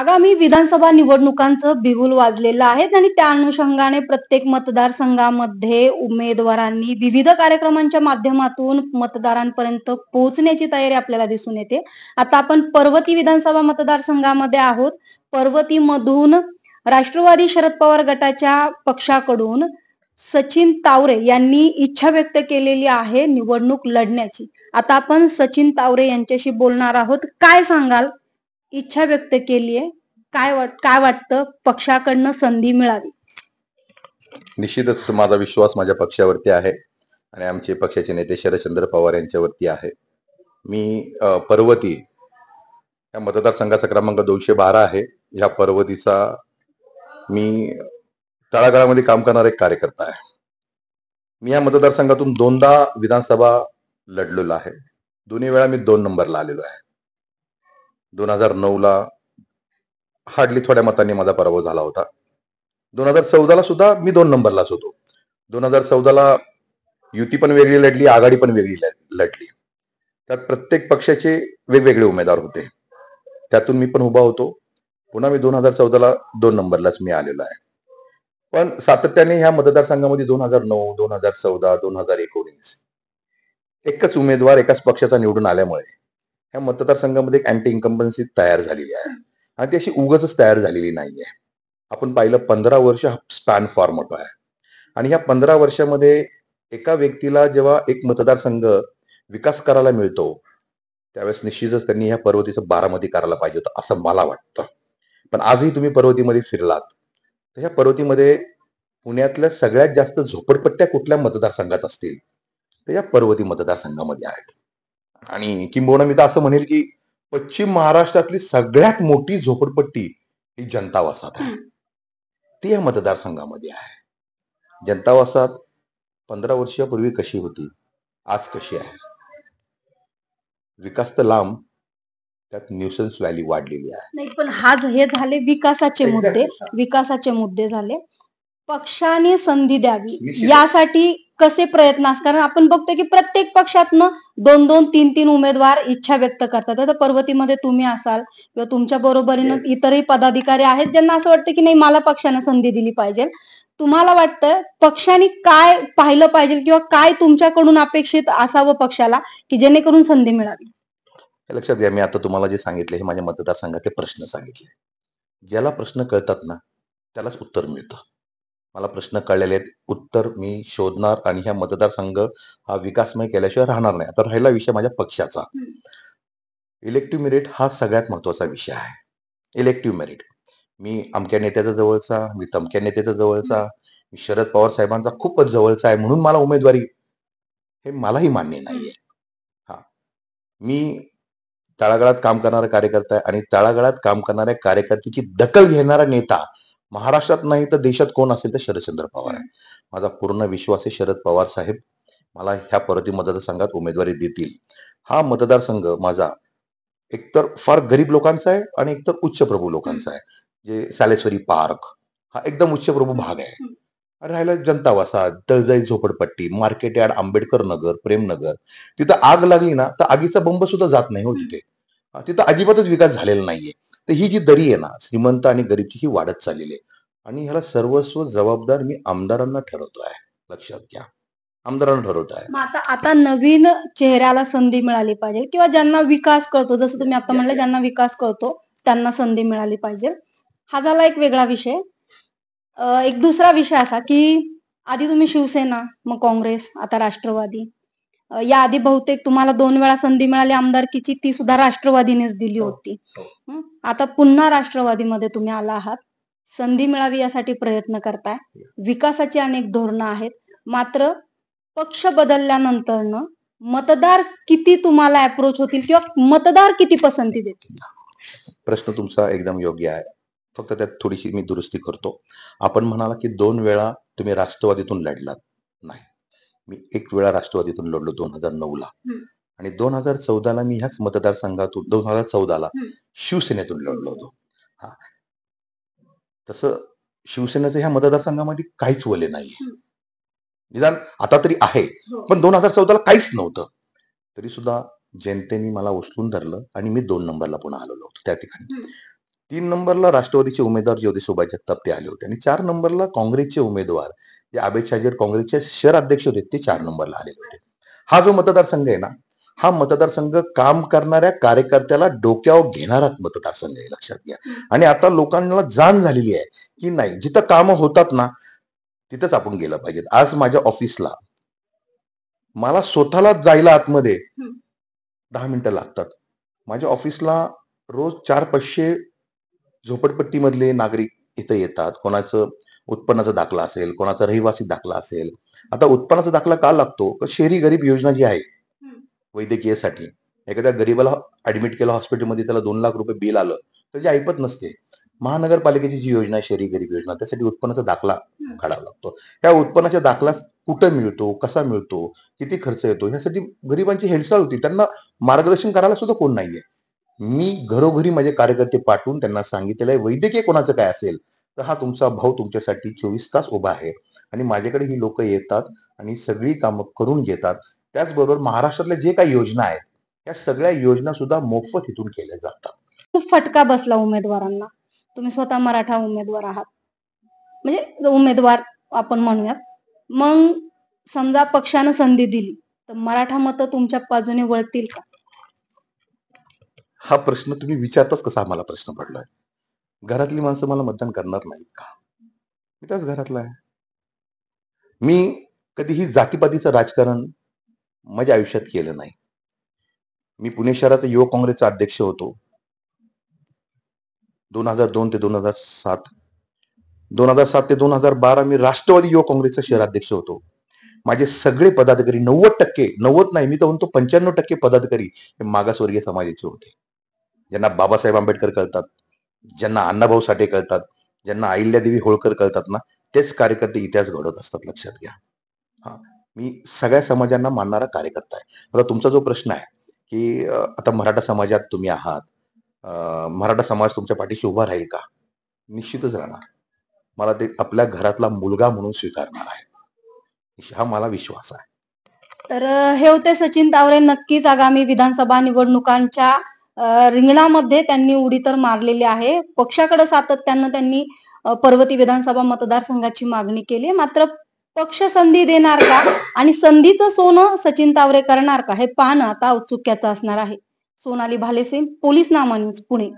आगामी विधानसभा निवडणुकांचं बिगुल वाजलेलं आहे आणि त्या अनुषंगाने प्रत्येक मतदारसंघामध्ये उमेदवारांनी विविध कार्यक्रमांच्या माध्यमातून मतदारांपर्यंत पोहोचण्याची तयारी आपल्याला दिसून येते आता आपण पर्वती विधानसभा मतदारसंघामध्ये आहोत पर्वतीमधून राष्ट्रवादी शरद पवार गटाच्या पक्षाकडून सचिन तावरे यांनी इच्छा व्यक्त केलेली आहे निवडणूक लढण्याची आता आपण सचिन तावरे यांच्याशी बोलणार आहोत काय सांगाल इच्छा व्यक्त केली आहे काय वाट काय वाटतं पक्षाकडनं संधी मिळावी निश्चितच माझा विश्वास माझ्या पक्षावरती आहे आणि आमचे पक्षाचे नेते शरदचंद्र पवार यांच्यावरती आहे मी पर्वती या मतदारसंघाचा क्रमांक दोनशे बारा आहे या पर्वतीचा मी तळागाळामध्ये काम करणारा एक कार्यकर्ता आहे मी या मतदारसंघातून दोनदा विधानसभा लढलेलो आहे दोन्ही वेळा मी दोन नंबरला आलेलो आहे दोन हजार नऊला हार्डली थोड्या मतांनी माझा पराभव झाला होता दोन हजार चौदाला सुद्धा मी दोन नंबरलाच होतो दोन हजार चौदाला युती पण वेगळी लढली आघाडी पण वेगळी लढली त्यात प्रत्येक पक्षाचे वेगवेगळे उमेदवार होते त्यातून मी पण उभा होतो पुन्हा मी दोन हजार चौदाला दोन नंबरलाच मी आलेलो आहे पण सातत्याने ह्या मतदारसंघामध्ये दोन हजार नऊ दोन हजार चौदा दोन हजार एकोणीस एकच उमेदवार एकाच पक्षाचा निवडून आल्यामुळे ह्या मतदारसंघामध्ये एक अँटी इन्कम्बन्सी तयार झालेली आहे आणि ती अशी उगच तयार झालेली नाही आहे आपण पाहिलं पंधरा वर्ष हा स्पॅन फार मोठा आहे आणि ह्या पंधरा वर्षामध्ये एका व्यक्तीला जेव्हा एक मतदारसंघ विकास करायला मिळतो त्यावेळेस निश्चितच त्यांनी ह्या पर्वतीचं बारामती करायला पाहिजे होतं असं मला वाटतं पण आजही तुम्ही पर्वतीमध्ये फिरलात तर ह्या पर्वतीमध्ये पुण्यातल्या सगळ्यात जास्त झोपडपट्ट्या कुठल्या मतदारसंघात असतील तर या पर्वती मतदारसंघामध्ये आहेत आणि किंबहुना मी तर असं म्हणेल की पश्चिम महाराष्ट्रातली सगळ्यात मोठी झोपडपट्टी ही जनता वसाहत आहे ती या मतदारसंघामध्ये आहे जनता वसाहत पंधरा वर्षापूर्वी कशी होती आज कशी आहे विकास तर लांब त्यात न्यूसन्स व्हॅली वाढलेली आहे नाही पण हा हे झाले विकासाचे मुद्दे विकासाचे मुद्दे झाले पक्षाने संधी द्यावी यासाठी कसे प्रयत्न असतात कारण आपण बघतो की प्रत्येक पक्षातनं दोन दोन तीन तीन उमेदवार इच्छा व्यक्त करतात तर पर्वतीमध्ये तुम्ही असाल किंवा तुमच्या बरोबरीनं इतरही पदाधिकारी आहेत ज्यांना असं वाटतं की नाही मला पक्षाने संधी दिली पाहिजे तुम्हाला वाटतं पक्षाने काय पाहिलं पाहिजे किंवा काय तुमच्याकडून अपेक्षित असावं पक्षाला की जेणेकरून संधी मिळावी लक्षात घ्या मी आता तुम्हाला जे सांगितले हे माझ्या मतदारसंघाचे प्रश्न सांगितले ज्याला प्रश्न कळतात ना त्यालाच उत्तर मिळतं मला प्रश्न कळलेले आहेत उत्तर मी शोधणार आणि ह्या मतदारसंघ हा विकासमय केल्याशिवाय राहणार नाही आता राहिला विषय माझ्या पक्षाचा इलेक्टिव्ह मेरिट हा सगळ्यात महत्वाचा विषय आहे इलेक्टिव्ह मेरिट मी अमक्या नेत्याचा जवळचा मी तमक्या नेत्याचा जवळचा मी शरद पवार साहेबांचा खूपच जवळचा आहे म्हणून मला उमेदवारी हे मलाही मान्य नाहीये हा मी तळागाळात काम करणारा कार्यकर्ता आहे आणि तळागाळात काम करणाऱ्या कार्यकर्त्याची दखल घेणारा नेता महाराष्ट्रात नाही तर देशात कोण असेल तर शरदचंद्र पवार आहे माझा पूर्ण विश्वास आहे शरद पवार साहेब मला ह्या परती मतदारसंघात उमेदवारी देतील हा मतदारसंघ माझा एकतर फार गरीब लोकांचा आहे आणि एकतर उच्च प्रभू लोकांचा आहे जे सालेश्वरी पार्क हा एकदम उच्च प्रभू भाग आहे आणि राहिला जनता वसा दळजाई झोपडपट्टी मार्केट यार्ड आंबेडकर नगर प्रेमनगर तिथं आग लागली ना तर आगीचा बंब सुद्धा जात नाही हो तिथे तिथं अजिबातच विकास झालेला नाहीये तर ही जी दरी आहे ना श्रीमंत आणि गरीबची ही वाढत चाललेली आहे आणि ह्याला सर्वस्व जबाबदार मी आमदारांना ठरवतो आहे लक्षात घ्या आमदारांना ठरवत आहे आता आता नवीन चेहऱ्याला संधी मिळाली पाहिजे किंवा ज्यांना विकास करतो जसं तुम्ही आता म्हणलं ज्यांना विकास करतो त्यांना संधी मिळाली पाहिजे हा झाला एक वेगळा विषय एक दुसरा विषय असा की आधी तुम्ही शिवसेना मग काँग्रेस आता राष्ट्रवादी याआधी बहुतेक तुम्हाला दोन वेळा संधी मिळाली आमदारकीची ती सुद्धा राष्ट्रवादीनेच दिली हो, होती हो. आता पुन्हा राष्ट्रवादीमध्ये तुम्ही आला आहात संधी मिळावी यासाठी प्रयत्न करताय हो. विकासाची अनेक धोरणं आहेत मात्र पक्ष बदलल्यानंतरनं मतदार किती तुम्हाला अप्रोच होतील किंवा मतदार किती पसंती देतील प्रश्न तुमचा एकदम योग्य आहे फक्त त्यात थोडीशी मी दुरुस्ती करतो आपण म्हणाला की दोन वेळा तुम्ही राष्ट्रवादीतून लढलात नाही मी एक वेळा राष्ट्रवादीतून लढलो दोन हजार नऊ ला आणि दोन हजार चौदाला मी ह्याच मतदारसंघातून दोन हजार ला शिवसेनेतून लढलो होतो हा तसं शिवसेनेचं ह्या मतदारसंघामध्ये काहीच वले नाही निदान आता तरी आहे हो. पण दोन हजार चौदाला काहीच नव्हतं तरी सुद्धा जनतेने मला उचलून धरलं आणि मी दोन नंबरला पुन्हा आलेलो होतो त्या ठिकाणी तीन नंबरला राष्ट्रवादीचे उमेदवार सुभाष जगताप ते आले होते आणि चार नंबरला काँग्रेसचे उमेदवार जे अभय शाजीर काँग्रेसचे शहर अध्यक्ष होते ते चार नंबरला आले होते हा जो मतदारसंघ आहे ना हा मतदारसंघ काम करणाऱ्या कार्यकर्त्याला डोक्यावर घेणारा मतदारसंघ आहे लक्षात घ्या आणि आता लोकांना जाण झालेली आहे की नाही जिथं काम होतात ना तिथंच आपण गेलं पाहिजे आज माझ्या ऑफिसला मला स्वतःला जायला आतमध्ये दहा मिनिटं लागतात माझ्या ऑफिसला रोज चार पाचशे झोपडपट्टीमधले नागरिक इथं येतात कोणाचं उत्पन्नाचा दाखला असेल कोणाचा रहिवासी दाखला असेल आता उत्पन्नाचा दाखला का लागतो शहरी गरीब योजना जी आहे वैद्यकीयसाठी एखाद्या गरीबाला ऍडमिट केलं हॉस्पिटलमध्ये त्याला दोन लाख रुपये बिल आलं तर जे ऐकत नसते महानगरपालिकेची जी योजना आहे शहरी गरीब योजना त्यासाठी उत्पन्नाचा दाखला काढावा लागतो त्या उत्पन्नाच्या दाखला कुठं मिळतो कसा मिळतो किती खर्च येतो ह्यासाठी गरिबांची हेळसाळ होती त्यांना मार्गदर्शन करायला सुद्धा कोण नाहीये मी घरोघरी माझे कार्यकर्ते पाठवून त्यांना सांगितलेलं आहे वैद्यकीय कोणाचं काय असेल तर हा तुमचा भाऊ तुमच्यासाठी चोवीस तास उभा आहे आणि माझ्याकडे ही लोक येतात आणि सगळी कामं करून घेतात त्याचबरोबर महाराष्ट्रातल्या जे काही योजना आहेत त्या सगळ्या योजना सुद्धा मोफत इथून केल्या जातात खूप फटका बसला उमेदवारांना तुम्ही स्वतः मराठा उमेदवार आहात म्हणजे उमेदवार आपण म्हणूयात मग समजा पक्षानं संधी दिली तर मराठा मत तुमच्या बाजूने वळतील का हा प्रश्न तुम्ही विचारताच कसा आम्हाला प्रश्न पडलाय घरातली माणसं मला मतदान करणार नाहीत का मी त्याच घरातला आहे मी कधीही जातीपातीचं राजकारण माझ्या आयुष्यात केलं नाही मी पुणे शहरात युवक काँग्रेसचा अध्यक्ष होतो दोन हजार दोन ते दोन हजार सात दोन हजार सात ते दोन हजार बारा मी राष्ट्रवादी युवक काँग्रेसचा शहराध्यक्ष होतो माझे सगळे पदाधिकारी नव्वद टक्के नव्वद नाही मी तर म्हणतो पंच्याण्णव टक्के पदाधिकारी हे मागासवर्गीय समाजाचे होते ज्यांना बाबासाहेब आंबेडकर कळतात ज्यांना अण्णाभाऊ साठे कळतात ज्यांना अहिल्यादेवी होळकर कळतात ना तेच कार्यकर्ते इतिहास घडवत असतात लक्षात घ्या हा मी सगळ्या समाजांना मानणारा कार्यकर्ता आहे आता तुमचा जो प्रश्न आहे की आता मराठा समाजात तुम्ही आहात मराठा समाज तुमच्या पाठीशी उभा राहील का निश्चितच राहणार मला ते आपल्या घरातला मुलगा म्हणून स्वीकारणार आहे हा मला विश्वास आहे तर हे होते सचिन तावरे नक्कीच आगामी विधानसभा निवडणुकांच्या रिंगणामध्ये त्यांनी उडी तर मारलेली आहे पक्षाकडे सातत्यानं त्यांनी पर्वती विधानसभा मतदारसंघाची मागणी केली मात्र पक्ष संधी देणार का आणि संधीचं सोनं सचिन तावरे करणार का हे पाहणं आता औत्सुक्याचं असणार आहे सोनाली भालेसिंग पोलीस नामा न्यूज पुणे